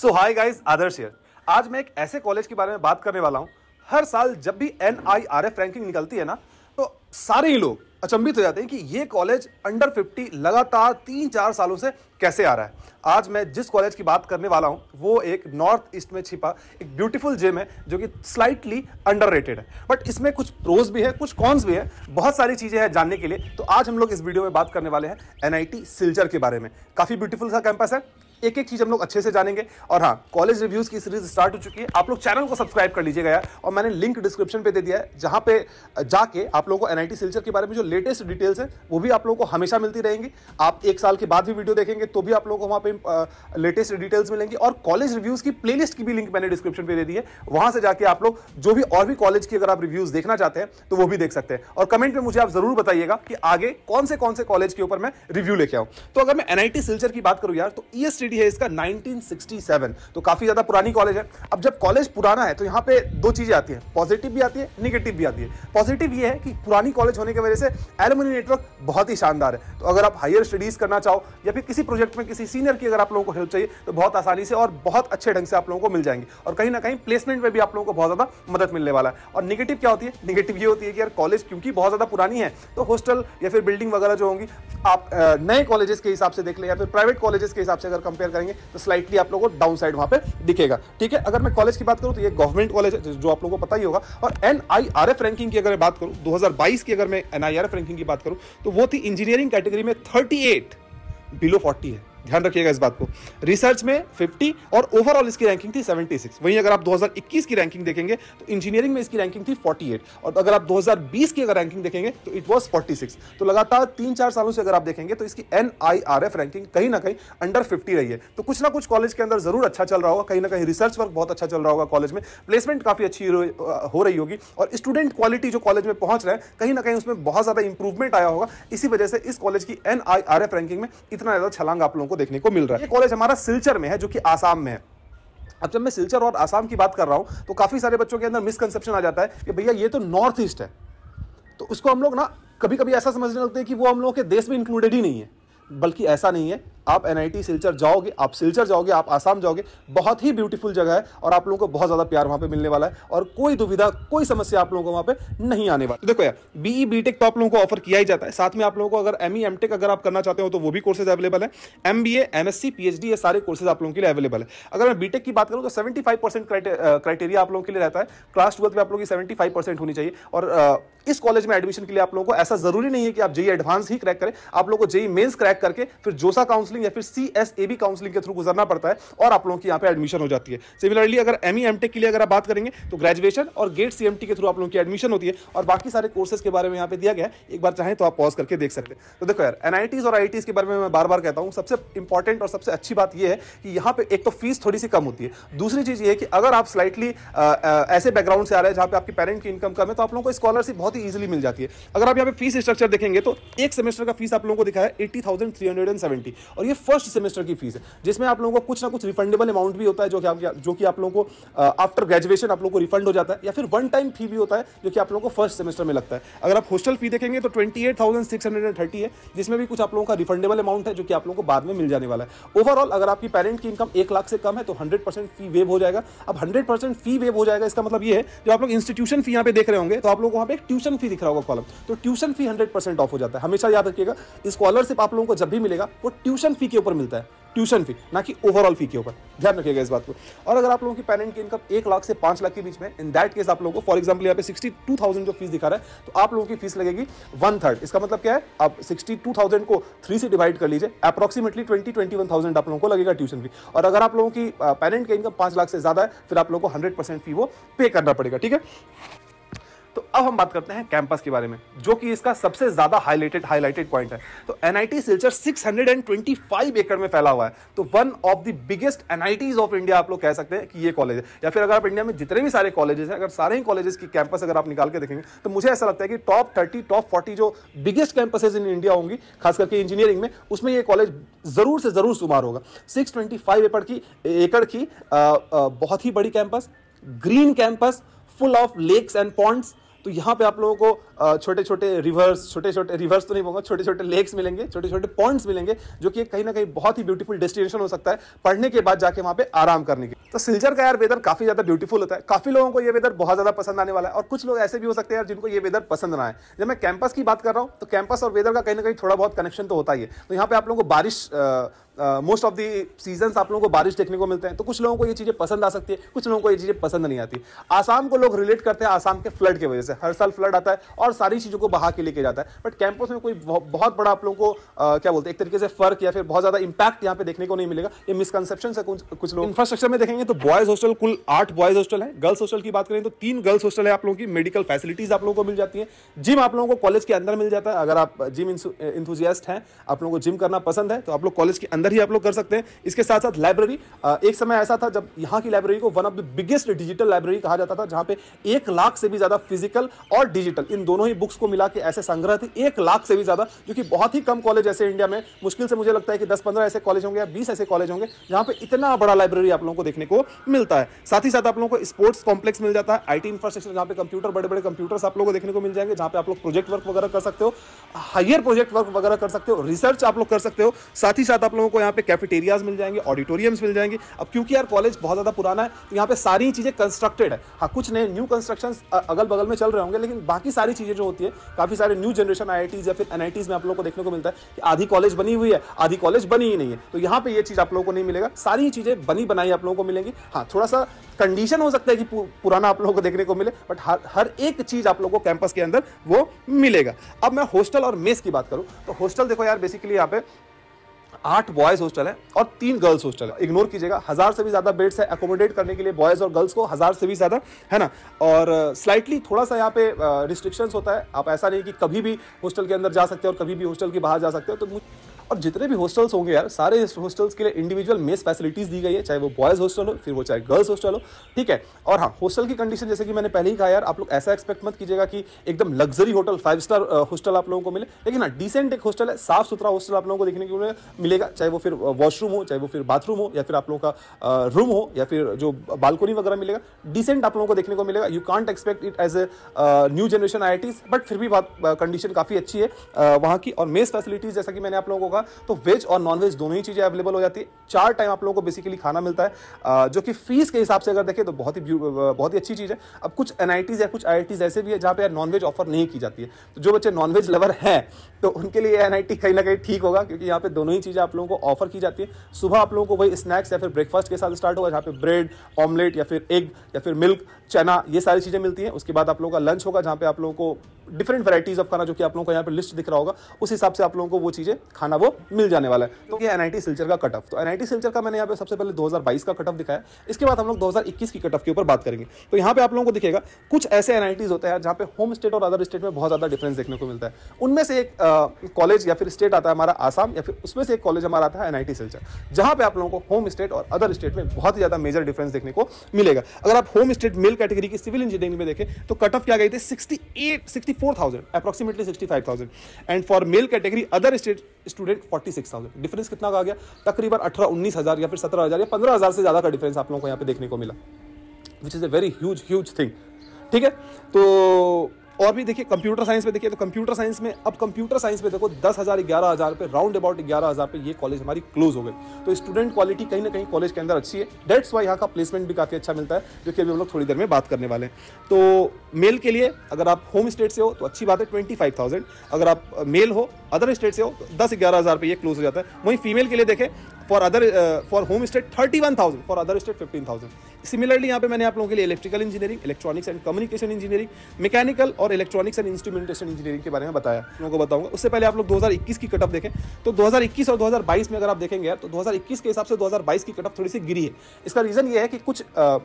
so hi guys Adarsh here आज मैं एक ऐसे कॉलेज के बारे में बात करने वाला हूँ हर साल जब भी N I R F ranking निकलती है ना तो सारे ही लोग अचंभित हो जाते हैं कि ये कॉलेज अंडर 50 लगातार तीन चार सालों से कैसे आ रहा है आज मैं जिस कॉलेज की बात करने वाला हूँ वो एक नॉर्थ ईस्ट में छिपा एक ब्यूटीफुल जिम है जो कि स्लाइटली अंडर है बट इसमें कुछ प्रोज भी है कुछ कॉन्स भी है बहुत सारी चीज़ें हैं जानने के लिए तो आज हम लोग इस वीडियो में बात करने वाले हैं एन सिलचर के बारे में काफ़ी ब्यूटीफुल सा कैंपस है एक एक चीज़ हम लोग अच्छे से जानेंगे और हाँ कॉलेज रिव्यूज़ की सीरीज स्टार्ट हो चुकी है आप लोग चैनल को सब्सक्राइब कर लीजिएगा और मैंने लिंक डिस्क्रिप्शन पे दे दिया है जहां पे जाके आप लोगों को एन आई के बारे में जो लेटेस्ट डिटेल्स है वो भी आप लोगों को हमेशा मिलती रहेंगी आप एक साल के बाद भी वीडियो देखेंगे तो भी आप लोगों को वहां पर लेटेस्ट डिटेल्स मिलेंगी और कॉलेज रिव्यूज़ की प्ले की भी लिंक मैंने डिस्क्रिप्शन पर दे दी है वहां से जाके आप लोग जो भी और भी कॉलेज की अगर आप रिव्यूज़ देखना चाहते हैं तो वो भी देख सकते हैं और कमेंट में मुझे आप ज़रूर बताइएगा कि आगे कौन से कौन से कॉलेज के ऊपर मैं रिव्यू लेके आऊँ तो अगर मैं एन सिलचर की बात करूँ यार तो ई e यूनिवर्सिटी है इसका 1967 तो काफ़ी ज़्यादा पुरानी कॉलेज है अब जब कॉलेज पुराना है तो यहाँ पे दो चीज़ें आती हैं पॉजिटिव भी आती है निगेटिव भी आती है पॉजिटिव ये है कि पुरानी कॉलेज होने की वजह से एलुमिनी नेटवर्क बहुत ही शानदार है तो अगर आप हायर स्टडीज़ करना चाहो या फिर किसी प्रोजेक्ट में किसी सीनियर की अगर आप लोगों को हेल्प चाहिए तो बहुत आसानी से और बहुत अच्छे ढंग से आप लोगों को मिल जाएंगे और कहीं ना कहीं प्लेसमेंट में भी आप लोगों को बहुत ज़्यादा मदद मिलने वाला है और निगेटिव क्या होती है निगेटिव ये होती है कि यार कॉलेज क्योंकि बहुत ज़्यादा पुरानी है तो हॉस्टल या फिर बिल्डिंग वगैरह जो होंगी आप नए कॉलेजेस के हिसाब से देख लें या फिर प्राइवेट कॉलेजेस के हिसाब से अगर कंपेयर करेंगे तो स्लाइटली आप लोगों को डाउन साइड वहां पर दिखेगा ठीक है अगर मैं कॉलेज की बात करूं तो ये गवर्नमेंट कॉलेज है जो आप लोगों को पता ही होगा और एन रैंकिंग की अगर मैं बात करूं दो की अगर मैं एन रैंकिंग की बात करूं तो वो थी इंजीनियरिंग कैटेगरी में थर्टी बिलो फोर्टी है ध्यान रखिएगा इस बात को रिसर्च में 50 और ओवरऑल इसकी रैंकिंग थी 76 वहीं अगर आप 2021 की रैंकिंग देखेंगे तो इंजीनियरिंग में इसकी रैंकिंग थी 48 और अगर आप 2020 की अगर रैंकिंग देखेंगे तो इट वॉज 46 तो लगातार तीन चार सालों से अगर आप देखेंगे तो इसकी एन रैंकिंग कहीं ना कहीं अंडर फिफ्टी रही है तो कुछ ना कुछ कॉलेज के अंदर जरूर अच्छा चल रहा होगा कहीं ना कहीं रिसर्च वर्क बहुत अच्छा चल रहा होगा कॉलेज में प्लेसमेंट काफ़ी अच्छी हो रही होगी और स्टूडेंट क्वालिटी जो कॉलेज में पहुंच रहे हैं कहीं ना कहीं उसमें बहुत ज़्यादा इंप्रूवमेंट आया होगा इसी वजह से इस कॉलेज की एन रैंकिंग में इतना ज़्यादा छलांग आप लोगों को को देखने को मिल रहा है ये कॉलेज हमारा सिलचर में है जो कि आसाम में है अब जब मैं सिलचर और आसाम की बात कर रहा हूँ तो काफ़ी सारे बच्चों के अंदर मिसकंसेप्शन आ जाता है कि भैया ये तो नॉर्थ ईस्ट है तो उसको हम लोग ना कभी कभी ऐसा समझने लगते हैं कि वो हम लोगों के देश में इंक्लूडेड ही नहीं है बल्कि ऐसा नहीं है आप एन सिलचर जाओगे आप सिलचर जाओगे आप आसाम जाओगे बहुत ही ब्यूटीफुल जगह है और आप लोगों को बहुत ज़्यादा प्यार वहां पे मिलने वाला है और कोई दुविधा कोई समस्या आप लोगों को वहां पे नहीं आने वाली देखो यार बीई टेक e, तो आप लोगों को ऑफर किया ही जाता है साथ में आप लोगों को अगर एम ई एम टेक अगर आप करना चाहते हो तो वो भी कोर्सेज अवेलेबल है एम बी ये सारे कोर्सेज आप लोगों के लिए अवेलेबल है अगर मैं बीटेक की बात करूँ तो सेवेंटी क्राइटेरिया आप लोगों के लिए रहता है क्लास ट्वेल्थ में आप लोगों की सेवेंटी होनी चाहिए और इस कॉलेज में एडमिशन के लिए आप लोगों को ऐसा जरूरी नहीं है कि आप जेई एडवांस e ही क्रैक करें आप लोगों को जेई मेन्स क्रैक करके फिर जोसा काउंसिल काउंसलिंग या फिर C S A B counselling के थ्रू गुजरना पड़ता है और आप लोगों की यहाँ पे एडमिशन हो जाती है सिमिलरली अगर एम ई एम टेक के लिए अगर आप बात करेंगे तो ग्रेजुएशन और गेट सी एम टी के थ्रू आप लोगों की एडमिशन होती है और बाकी सारे कोर्सेज के बारे में यहाँ पे दिया गया है एक बार चाहें तो आप पॉज करके देख सकते हैं तो देखो यार एन आई टीज और आई टीज के बारे में मैं बार बार कहता हूँ सबसे इंपॉर्टेंट और सबसे अच्छी बात यह है कि यहाँ पे एक तो फीस थोड़ी सी कम होती है दूसरी चीज़ ये है कि अगर आप स्लाइटली ऐसे बैकग्राउंड से आ रहे हैं जहाँ पे आपके पेरेंट की इनकम कम है तो आप लोगों को स्कॉलरशिप बहुत ही ईजिली मिल जाती है अगर आप यहाँ पे फीस स्ट्रक्चर देखेंगे तो एक सेमेस्टर का फीस आप लोगों को दिखाया है eighty thousand three hundred and seventy और और ये फर्स्ट सेमेस्टर की फीस है जिसमें आप लोगों को कुछ ना कुछ रिफंडेबल अमाउंट भी होता है जो कि आप जो कि आप लोगों को आफ्टर ग्रेजुएशन आप लोगों को रिफंड हो जाता है या फिर वन टाइम फी भी होता है जो कि आप लोगों को फर्स्ट सेमेस्टर में लगता है अगर आप हॉस्टल फी देखेंगे तो ट्वेंटी है जिसमें भी कुछ आप लोगों का रिफंडेबल अमाउंट है जो कि आप लोगों को बाद में मिल जाने वाला है ओवरऑल अगर आपकी पेरेंट की इनकम एक लाख से कम है तो हंड्रेड फी वेव हो जाएगा अब हंड्रेड फी वेव हो जाएगा इसका मतलब ये है जो आप लोग इंस्टीट्यूशन फी यहाँ पे देख रहे होंगे तो आप लोग वहाँ पे एक ट्यूशन फी दिख रहा होगा कॉलम तो ट्यूशन फी हंड्रेड ऑफ हो जाता है हमेशा याद रखिएगा स्कॉलरशिप आप लोगों को जब भी मिलेगा वो ट्यूशन ट्यूशन फी के ऊपर मिलता है ट्यूशन फी ना कि ओवरऑल फी के ऊपर ध्यान रखिएगा इस बात को और अगर आप लोगों की पेरेंट की इनकम एक लाख से पांच लाख के बीच में इन दैट केस आप लोगों को फॉर एग्जाम्पल यहाँ पे सिक्सटी टू थाउजेंड जो फीस दिखा रहा है तो आप लोगों की फीस लगेगी वन थर्ड इसका मतलब क्या है आप सिक्सटी टू थाउजेंड को थ्री से डिवाइड कर लीजिए approximately twenty twenty one thousand आप लोगों को लगेगा ट्यूशन फी और अगर आप लोगों की पेरेंट uh, की इनकम पांच लाख से ज़्यादा है फिर आप लोगों को हंड्रेड परसेंट फी वो पे करना पड़ेगा ठीक है अब हम बात करते हैं कैंपस के बारे में जो कि इसका सबसे ज्यादा हाईलाइटेड हाईलाइटेड पॉइंट है तो एनआईटी सिलचर 625 एकड़ में फैला हुआ है तो one of the biggest NITs of India आप लोग कह सकते हैं कि ये कॉलेज है या फिर अगर आप इंडिया में जितने भी सारे कॉलेजेस हैं अगर सारे ही कॉलेजेस की कैंपस अगर आप निकाल के देखेंगे तो मुझे ऐसा लगता है कि टॉप थर्टी टॉप फोर्टी जो बिगेस्ट कैंपसेज इन इंडिया होंगी खास करके इंजीनियरिंग में उसमें ये कॉलेज जरूर से जरूर शुमार होगा सिक्स ट्वेंटी फाइव एकड़ की एकड़ की आ, आ, बहुत ही बड़ी campus green campus full of lakes and points तो यहाँ पे आप लोगों को छोटे छोटे रिवर्स छोटे छोटे रिवर्स तो नहीं बोलूंगा छोटे छोटे लेक्स मिलेंगे छोटे छोटे पॉइंट्स मिलेंगे जो कि कहीं ना कहीं बहुत ही ब्यूटीफुल डेस्टिनेशन हो सकता है पढ़ने के बाद जाके वहाँ पे आराम करने के तो सिलचर का यार वेदर काफी ज्यादा ब्यूटीफुल होता है काफी लोगों को ये वेदर बहुत ज्यादा पसंद आने वाला है और कुछ लोग ऐसे भी हो सकते हैं यार जिनको ये वेदर पसंद ना है जब मैं कैंपस की बात कर रहा हूँ तो कैंपस और वेदर का कहीं ना कहीं थोड़ा बहुत कनेक्शन तो होता ही है तो यहाँ पे आप लोगों को बारिश मोस्ट ऑफ दी सीजन आप लोगों को बारिश देखने को मिलते हैं तो कुछ लोगों को ये चीज़ें पसंद आ सकती है कुछ लोगों को ये चीज़ें पसंद नहीं आती आसाम को लोग रिलेट करते हैं आसाम के फ्लड की वजह से हर साल फ्लड आता है और सारी चीज़ों को बहा के लेके जाता है बट कैंपस में कोई बहुत बड़ा आप लोगों को आ, क्या बोलते हैं एक तरीके से फर्क या फिर बहुत ज़्यादा इंपैक्ट यहाँ पे देखने को नहीं मिलेगा ये मिसकनसेप्शन है कुछ कुछ लोग इंफ्रास्ट्रक्चर में देखेंगे तो बॉयज हॉस्टल कुल आठ बॉयज हॉस्टल है गर्ल्स हॉस्टल की बात करें तो तीन गर्ल्स हॉस्टल है आप लोगों की मेडिकल फैसिलिटीज आप लोगों को मिल जाती है जिम आप लोगों को कॉलेज के अंदर मिल जाता है अगर आप जिम इंथुजियास्ट हैं आप लोगों को जिम करना पसंद है तो आप लोग कॉलेज के अंदर ही आप लोग कर सकते हैं इसके साथ साथ लाइब्रेरी एक समय ऐसा था जब यहाँ की लाइब्रेरी को one of the biggest digital library कहा जाता था जहां पे एक लाख से भी ज़्यादा फिजिकल और डिजिटल इन दोनों दोनों ही बुक्स को मिला के ऐसे संग्रह थे एक लाख से भी ज़्यादा जो कि बहुत ही कम कॉलेज ऐसे इंडिया में मुश्किल से मुझे लगता है कि दस पंद्रह ऐसे कॉलेज होंगे या बीस ऐसे कॉलेज होंगे जहां पे इतना बड़ा लाइब्रेरी आप लोगों को देखने को मिलता है साथ ही साथ आप लोगों को स्पोर्ट्स कॉम्प्लेक्स मिल जाता है आईटी इंफ्रास्ट्रक्चर जहां पे कंप्यूटर बड़े बड़े कंप्यूटर्स आप लोगों को देखने को मिल जाएंगे जहां पे आप लोग प्रोजेक्ट वर्क वगैरह कर सकते हो हायर प्रोजेक्ट वर्क वगैरह कर सकते हो रिसर्च आप लोग कर सकते हो साथ ही साथ आप लोगों को यहाँ पे कैफेटेरियाज मिल जाएंगे ऑडिटोरियम्स मिल जाएंगे अब क्योंकि यार कॉलेज बहुत ज़्यादा पुराना है तो यहाँ पे सारी चीज़ें कंस्ट्रक्टेड है हाँ कुछ नए न्यू कंस्ट्रक्शन अगल बगल में चल रहे होंगे लेकिन बाकी सारी चीज़ें चीज़ें जो होती है काफ़ी सारे न्यू जनरेशन आई या फिर एन में आप लोग को देखने को मिलता है कि आधी कॉलेज बनी हुई है आधी कॉलेज बनी ही नहीं है तो यहाँ पर ये चीज़ आप लोगों को नहीं मिलेगा सारी चीज़ें बनी बनाई आप लोगों को मिलेंगी हाँ थोड़ा सा कंडीशन हो सकता है कि पुराना आप लोगों को देखने को मिले बट हर हर एक चीज़ आप लोगों को कैंपस के अंदर वो मिलेगा अब मैं हॉस्टल और मेस की बात करूँ तो हॉस्टल देखो यार बेसिकली यहाँ पे आठ बॉयज हॉस्टल है और तीन गर्ल्स हॉस्टल है इग्नोर कीजिएगा हजार से भी ज्यादा बेड्स है अकोमोडेट करने के लिए बॉयज और गर्ल्स को हजार से भी ज्यादा है ना और स्लाइटली uh, थोड़ा सा यहाँ पे रिस्ट्रिक्शंस uh, होता है आप ऐसा नहीं कि कभी भी हॉस्टल के अंदर जा सकते हो और कभी भी हॉस्टल के बाहर जा सकते हो तो और जितने भी हॉस्टल्स होंगे यार सारे हॉस्टल्स के लिए इंडिविजुअल मेस फैसिलिटीज़ दी गई है चाहे वो बॉयज़ हॉस्टल हो फिर वो चाहे गर्ल्स हॉस्टल हो ठीक है और हाँ हॉस्टल की कंडीशन जैसे कि मैंने पहले ही कहा यार आप लोग ऐसा एक्सपेक्ट मत कीजिएगा कि एकदम luxury hotel five star hostel आप लोगों को मिले लेकिन हाँ डिसेंट एक हॉस्टल है साफ सुथरा हॉस्टल आप लोगों को देखने को मिलेगा चाहे वो फिर वॉशरूम हो चाहे वो फिर बाथरूम हो या फिर आप लोगों का रूम हो या फिर जो बालकोनी वगैरह मिलेगा डिसेंट आप लोगों को देखने को मिलेगा you can't expect it as a new generation I but फिर भी बात कंडीशन काफ़ी अच्छी है वहाँ की और मेज फैसिलिटीज़ जैसा कि मैंने आप लोगों को होगा तो वेज और नॉन वेज दोनों ही चीज़ें अवेलेबल हो जाती है चार टाइम आप लोगों को बेसिकली खाना मिलता है जो कि फीस के हिसाब से अगर देखें तो बहुत ही बहुत ही अच्छी चीज़ है अब कुछ एन या कुछ आई ऐसे भी है जहां पर यार नॉनवेज ऑफर नहीं की जाती है तो जो बच्चे नॉनवेज लवर हैं तो उनके लिए एन कहीं ना कहीं ठीक होगा क्योंकि यहाँ पे दोनों ही चीज़ें आप लोगों को ऑफर की जाती है सुबह आप लोगों को वही स्नैक्स या फिर ब्रेकफास्ट के साथ स्टार्ट होगा जहाँ पे ब्रेड ऑमलेट या फिर एग या फिर मिल्क चना ये सारी चीज़ें मिलती हैं उसके बाद आप लोगों का लंच होगा जहाँ पे आप लोगों को डिफरेंट वैराइटीज ऑफ खाना जो कि आप लोगों को यहाँ पर लिस्ट दिख रहा होगा उस हिसाब से आप लोगों को वो चीज़ें खाना वो मिल जाने वाला है तो ये आई सिल्चर का कट ऑफ तो एनआईटी सिल्चर का मैंने यहाँ पे सबसे पहले 2022 का कट ऑफ दिखाया इसके बाद हम लोग 2021 की कट ऑफ के ऊपर बात करेंगे तो यहाँ पे आप लोगों को दिखेगा कुछ ऐसे एनआईटीज होते हैं जहाँ पे होम स्टेट और अदर स्टेट में बहुत ज़्यादा डिफरेंस देखने को मिलता है उनमें से एक कॉलेज या फिर स्टेट आता है हमारा आसाम या फिर उसमें से एक कॉलेज हमारा आता है एनआईटी सिल्चर जहाँ पे आप लोगों को होम स्टेट और अदर स्टेट में बहुत ही ज़्यादा मेजर डिफरेंस देखने को मिलेगा अगर आप होम स्टेट मेल कैटेगरी की सिविल इंजीनियरिंग में देखें तो कट ऑफ क्या गई थी sixty eight 64,000 approximately 65,000 and for male category other state student 46,000 difference कितना का आ गया तकरीबन अठारह उन्नीस हज़ार या फिर सत्रह हज़ार या पंद्रह हज़ार से ज़्यादा का डिफरेंस आप लोगों को यहाँ पे देखने को मिला which is a very huge huge thing ठीक है तो और भी देखिए कंप्यूटर साइंस में देखिए तो कंप्यूटर साइंस में अब कंप्यूटर साइंस में देखो दस हज़ार ग्यारह हज़ार पे राउंड अबाउट ग्यारह हज़ार पे ये कॉलेज हमारी क्लोज हो गई तो स्टूडेंट क्वालिटी कहीं ना कहीं कॉलेज के अंदर अच्छी है डेट्स वाई यहाँ का प्लेसमेंट भी काफ़ी अच्छा मिलता है जो कि अभी हम लोग थोड़ी देर में बात करने वाले हैं तो मेल के लिए अगर आप होम स्टेट से हो तो अच्छी बात है ट्वेंटी फाइव थाउजेंड अगर आप मेल हो अदर स्टेट से हो तो दस ग्यारह हज़ार पे ये क्लोज हो जाता है वहीं फीमेल के लिए देखें for other for home state thirty one thousand for other state fifteen thousand similarly यहाँ पे मैंने आप लोगों के लिए electrical engineering electronics and communication engineering mechanical और इलेक्ट्रॉनिक्स एंड इंस्ट्रूमेंटेशन इंजीनियरिंग के बारे में बताया लोगों को बताऊंगा उससे पहले आप लोग दो की कटअप देखें तो दो और दो में अगर आप देखेंगे तो दो के हिसाब से दो की कटअप थोड़ी सी गिरी है इसका रीज़न ये है कि कुछ uh,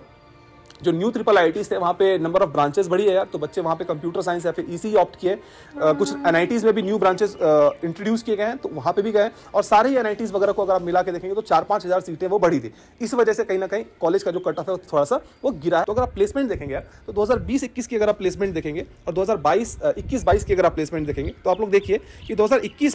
जो न्यू ट्रिपल आई थे वहाँ पे नंबर ऑफ ब्रांचेस बढ़ी है यार तो बच्चे वहाँ पे कंप्यूटर साइंस या फिर ई e ऑप्ट e किए कुछ एन में भी न्यू ब्रांचेस इंट्रोड्यूस किए गए हैं तो वहाँ पे भी गए और सारे एन वगैरह को अगर आप मिला के देखेंगे तो चार पाँच हज़ार सीटें वो बढ़ी थी इस वजह से कहीं ना कहीं कॉलेज का जो कट ऑफ है थोड़ा सा वो गिरा तो अगर आप प्लेसमेंट देखेंगे यार तो दो हज़ार की अगर आप प्लेसमेंट देखेंगे और दो हज़ार बाईस की अगर आप प्लेसमेंट देखेंगे तो आप लोग देखिए कि दो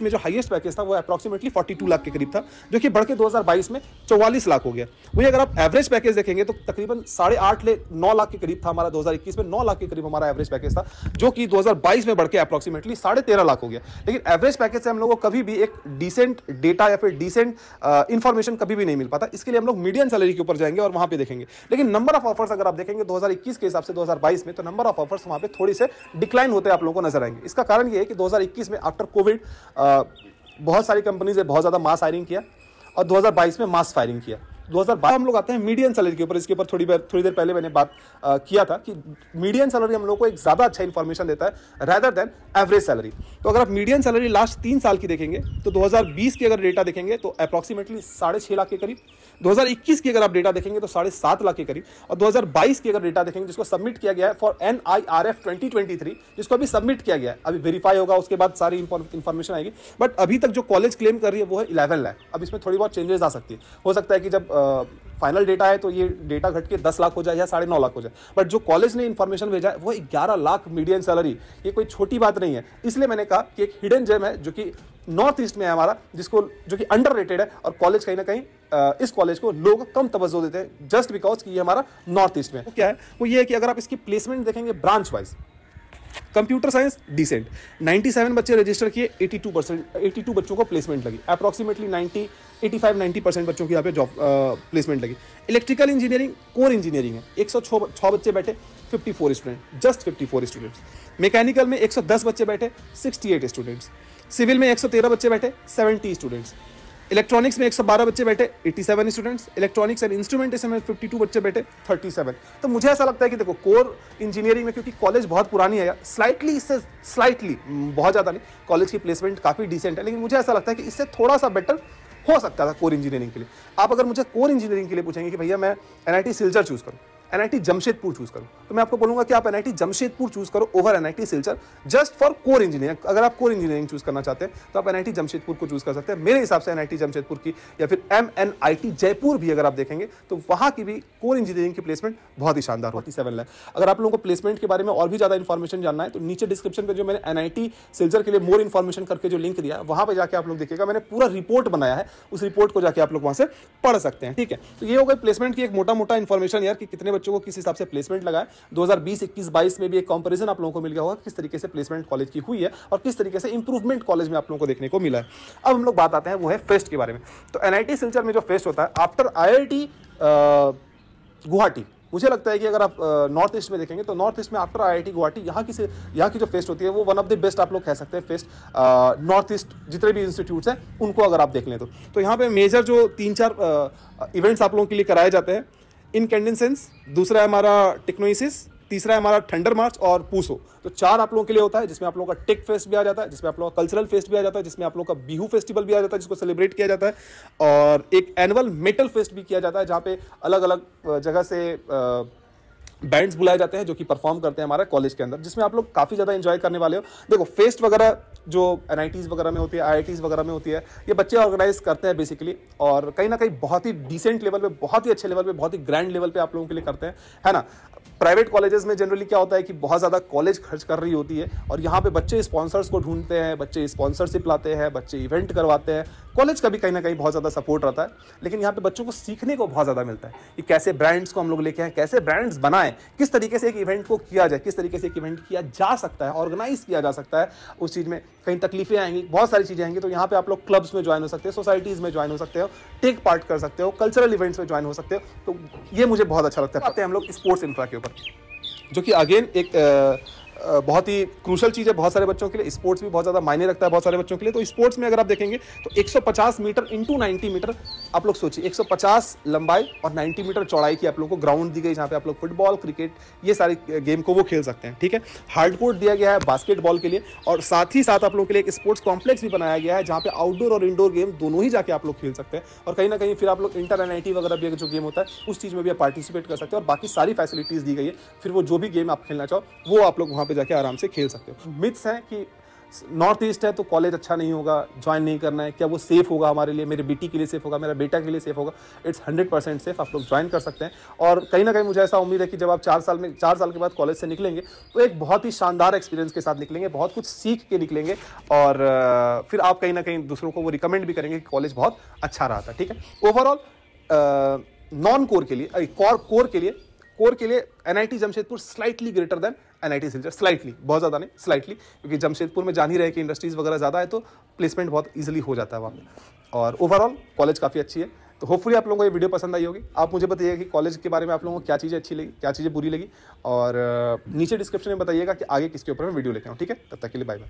में जो हाइएस्ट पैकेज था वो अप्रॉक्सीमेटली फोर्टी लाख के करीब था जो कि बढ़ के दो में चौवालीस लाख हो गया वही अगर आप एवरेज पैकेज देखेंगे तो तकरीबन साढ़े पटले नौ लाख के करीब था हमारा 2021 में नौ लाख के करीब हमारा एवरेज पैकेज था जो कि 2022 में बढ़ के अप्रॉक्सीमेटली साढ़े तेरह लाख हो गया लेकिन एवरेज पैकेज से हम लोग को कभी भी एक डिसेंट डेटा या फिर डिसेंट इन्फॉर्मेशन कभी भी नहीं मिल पाता इसके लिए हम लोग मीडियम सैलरी के ऊपर जाएंगे और वहां पर देखेंगे लेकिन नंबर ऑफ ऑफर्स अगर आप देखेंगे दो के हिसाब से दो में तो नंबर ऑफ ऑफर्स वहां पर थोड़ी से डिक्लाइन होते आप लोगों को नजर आएंगे इसका कारण यह है कि दो में आफ्टर कोविड बहुत सारी कंपनीज ने बहुत ज़्यादा मास हायरिंग किया और 2022 में मास फायरिंग किया 2012 हम लोग आते हैं मीडियम सैलरी के ऊपर इसके ऊपर थोड़ी थोड़ी देर पहले मैंने बात आ, किया था कि मीडियम सैलरी हम लोग को एक ज़्यादा अच्छा इन्फॉर्मेशन देता है रैदर देन एवरेज सैलरी तो अगर आप मीडियम सैलरी लास्ट तीन साल की देखेंगे तो 2020 की अगर डेटा देखेंगे तो अप्रॉक्सीमेटली साढ़े लाख के करीब 2021 की अगर आप डेटा देखेंगे तो साढ़े सात लाख के करीब और 2022 की अगर डेटा देखेंगे जिसको सबमिट किया गया है for N I R F twenty twenty three जिसको अभी सबमिट किया गया है अभी वेरीफाई होगा उसके बाद सारी इन्फॉर्मेशन आएगी बट अभी तक जो कॉलेज क्लेम कर रही है वो है इलेवन लैख अब इसमें थोड़ी बहुत चेंजेस आ सकती है हो सकता है कि जब फाइनल डेटा है तो ये डेटा घट के दस लाख हो जाए या साढ़े नौ लाख हो जाए बट जो कॉलेज ने इन्फॉर्मेशन भेजा है वो ग्यारह लाख मीडियम सैलरी ये कोई छोटी बात नहीं है इसलिए मैंने कहा कि एक हिडन जेम है जो कि नॉर्थ ईस्ट में है हमारा जिसको जो कि अंडर रेटेड है और कॉलेज कहीं ना कहीं इस कॉलेज को लोग कम तवज्जो देते हैं जस्ट बिकॉज कि ये हमारा नॉर्थ ईस्ट में तो क्या है वो ये है कि अगर आप इसकी प्लेसमेंट देखेंगे branch wise computer science decent 97 बच्चे रजिस्टर किए 82 परसेंट एटी बच्चों को प्लेसमेंट लगी अप्रॉक्सीमेटली 90 फाइव नाइन्टी परसेंट बच्चों की यहाँ पे जॉब प्लेसमेंट लगी इलेक्ट्रिकल इंजीनियरिंग कोर इंजीनियरिंग है एक सौ छः बच्चे बैठे fifty four student just fifty four students mechanical में एक सौ दस बच्चे बैठे सिक्सटी एट स्टूडेंट्स सिविल में एक सौ तेरह बच्चे बैठे सेवेंटी स्टूडेंट्स इलेक्ट्रॉनिक्स में एक सौ बारह बच्चे बैठे seven students electronics and instrumentation में टू बच्चे बैठे थर्टी सेवन तो मुझे ऐसा लगता है कि देखो कोर इंजीनियरिंग में क्योंकि कॉलेज बहुत पुरानी है स्लाइटली इससे स्लाइटली हम्म, बहुत ज़्यादा नहीं कॉलेज की प्लेसमेंट काफ़ी डिसेंट है लेकिन मुझे ऐसा लगता है कि इससे थोड़ा सा बेटर हो सकता था कोर इंजीनियरिंग के लिए आप अगर मुझे कोर इंजीनियरिंग के लिए पूछेंगे कि भैया मैं एन आई सिलचर चूज़ करूँ एनआईटी जमशेदपुर चूज करो तो मैं आपको बोलूंगा कि आप एनआईटी जमशेदपुर चूज करो over NIT Silchar just for core engineering अगर आप कोर इंजीनियरिंग चूज करना चाहते हैं तो आप एनआईटी जमशेदपुर को चूज कर सकते हैं मेरे हिसाब से एनआईटी जमशेदपुर की या फिर एम जयपुर भी अगर आप देखेंगे तो वहां की भी कोर इंजीनियरिंग की प्लेसमेंट बहुत ही शानदार होती सेवन है अगर आप लोगों को प्लेसमेंट के बारे में और भी ज्यादा इन्फॉर्मेशन जानना है तो नीचे डिस्क्रिप्शन पर जो मैंने एनआईटी सिलचर के लिए मोर इन्फॉर्मेशन करके जो लिंक दिया है वहां पर जाकर आप लोग देखिएगा मैंने पूरा रिपोर्ट बनाया है उस रिपोर्ट को जाकर आप लोग वहां से पढ़ सकते हैं ठीक है तो ये हो गई प्लेसमेंट की एक मोटा मोटा इन्फॉर्मेशन यार कि कितने बच्चों को किस हिसाब से प्लेसमेंट लगाए दो हज़ार में भी एक कॉम्पेरिजन आप लोगों को मिल गया होगा किस तरीके से प्लेसमेंट कॉलेज की हुई है और किस तरीके से इंप्रूवमेंट कॉलेज में आप लोगों को देखने को मिला है अब हम लोग बात आते हैं वो है फेस्ट के बारे में तो एन आई में जो फेस्ट होता है आफ्टर आई गुवाहाटी मुझे लगता है कि अगर आप नॉर्थ ईस्ट में देखेंगे तो नॉर्थ ईस्ट में after I I T Guwahati यहाँ की से यहाँ की जो फेस्ट होती है वो वन ऑफ द बेस्ट आप लोग कह सकते हैं फेस्ट नॉर्थ ईस्ट जितने भी इंस्टीट्यूट्स हैं उनको अगर आप देख लें तो, तो यहाँ पे मेजर जो तीन चार इवेंट्स आप लोगों के लिए कराए जाते हैं इनकेंडेंसेंस दूसरा है हमारा टिक्नोइसिस तीसरा है हमारा थंडर मार्च और पूसो तो चार आप लोगों के लिए होता है जिसमें आप लोगों का टिक फेस्ट भी आ जाता है जिसमें आप लोगों का कल्चरल फेस्ट भी आ जाता है जिसमें आप लोगों का बिहू फेस्टिवल भी आ जाता है जिसको सेलिब्रेट किया जाता है और एक एनुअल मेटल फेस्ट भी किया जाता है जहाँ पे अलग अलग जगह से आ, बैंड्स बुलाए जाते हैं जो कि परफॉर्म करते हैं हमारे कॉलेज के अंदर जिसमें आप लोग काफ़ी ज़्यादा एंजॉय करने वाले हो देखो फेस्ट वगैरह जो एन वगैरह में होती है आई वगैरह में होती है ये बच्चे ऑर्गेनाइज करते हैं बेसिकली और कहीं ना कहीं बहुत ही डिसेंट लेवल पर बहुत ही अच्छे लेवल पर बहुत ही ग्रैंड लेवल पर आप लोगों के लिए करते हैं है ना प्राइवेट कॉलेजेस में जनरली क्या होता है कि बहुत ज़्यादा कॉलेज खर्च कर रही होती है और यहाँ पे बच्चे स्पॉन्सर्स को ढूंढते हैं बच्चे स्पॉन्सरशिप लाते हैं बच्चे इवेंट करवाते हैं कॉलेज का भी कहीं ना कहीं बहुत ज़्यादा सपोर्ट रहता है लेकिन यहाँ पे बच्चों को सीखने को बहुत ज़्यादा मिलता है कि कैसे ब्रांड्स को हम लोग लेके आए कैसे ब्रांड्स बनाएं किस तरीके से एक इवेंट को किया जाए किस तरीके से एक इवेंट किया जा सकता है ऑर्गेनाइज किया जा सकता है उस चीज़ में कहीं तकलीफें आएंगी बहुत सारी चीज़ें आएंगी तो यहाँ पे आप लोग क्लब्स में ज्वाइन हो सकते हो सोसाइटीज़ में ज्वाइन हो सकते हो टेक पार्ट कर सकते हो कल्चरल इवेंट्स में ज्वाइन हो सकते हो तो ये मुझे बहुत अच्छा लगता है हम लोग स्पोर्ट्स इंफ्रा के ऊपर जो कि अगेन एक बहुत ही क्रूशल चीज़ है बहुत सारे बच्चों के लिए स्पोर्ट्स भी बहुत ज़्यादा मायने रखता है बहुत सारे बच्चों के लिए तो स्पोर्ट्स में अगर आप देखेंगे तो 150 मीटर इंटू नाइन्टी मीटर आप लोग सोचिए 150 लंबाई और 90 मीटर चौड़ाई की आप लोगों को ग्राउंड दी गई जहाँ पे आप लोग फुटबॉल क्रिकेट ये सारी गेम को वो खेल सकते हैं ठीक है हार्ड कोर्ट दिया गया है बास्केटबॉल के लिए और साथ ही साथ आप लोग के लिए एक स्पोर्ट्स कॉम्प्लेक्स भी बनाया गया है जहाँ पे आउटडोर और इंडोर गेम दोनों ही जाके आप लोग खेल सकते हैं और कहीं ना कहीं फिर आप लोग इंटर एन वगैरह भी जो गेम होता है उस चीज़ में भी आप पार्टिसिपेट कर सकते हैं और बाकी सारी फैसिलिटीज़ दी गई है फिर वो जो भी गेम आप खेलना चाहो वो आप लोग वहाँ वहाँ पे जाके आराम से खेल सकते हो मिथ्स हैं कि नॉर्थ ईस्ट है तो कॉलेज अच्छा नहीं होगा ज्वाइन नहीं करना है क्या वो सेफ होगा हमारे लिए मेरी बेटी के लिए सेफ होगा मेरा बेटा के लिए सेफ होगा इट्स हंड्रेड परसेंट सेफ आप लोग ज्वाइन कर सकते हैं और कहीं ना कहीं मुझे ऐसा उम्मीद है कि जब आप चार साल में चार साल के बाद कॉलेज से निकलेंगे तो एक बहुत ही शानदार एक्सपीरियंस के साथ निकलेंगे बहुत कुछ सीख के निकलेंगे और फिर आप कहीं ना कहीं दूसरों को वो रिकमेंड भी करेंगे कि कॉलेज बहुत अच्छा रहा था ठीक है ओवरऑल नॉन कोर के लिए कोर के लिए कोर के लिए NIT Jamshedpur slightly greater than NIT Silchar slightly बहुत ज़्यादा नहीं स्लाइटली क्योंकि जमशेदपुर में जान ही रहे कि इंडस्ट्रीज़ वगैरह ज़्यादा है तो प्लेसमेंट बहुत ईजिली हो जाता है वहाँ पर और ओवरऑल कॉलेज काफ़ी अच्छी है तो होपफुली आप लोगों को ये वीडियो पसंद आई होगी आप मुझे बताइएगा कि कॉलेज के बारे में आप लोगों को क्या चीज़ें अच्छी लगी क्या चीज़ें बुरी लगी और नीचे डिस्क्रिप्शन में बताइएगा कि आगे किसके ऊपर मैं वीडियो लेता हूँ ठीक है तब तक के लिए बाय बाय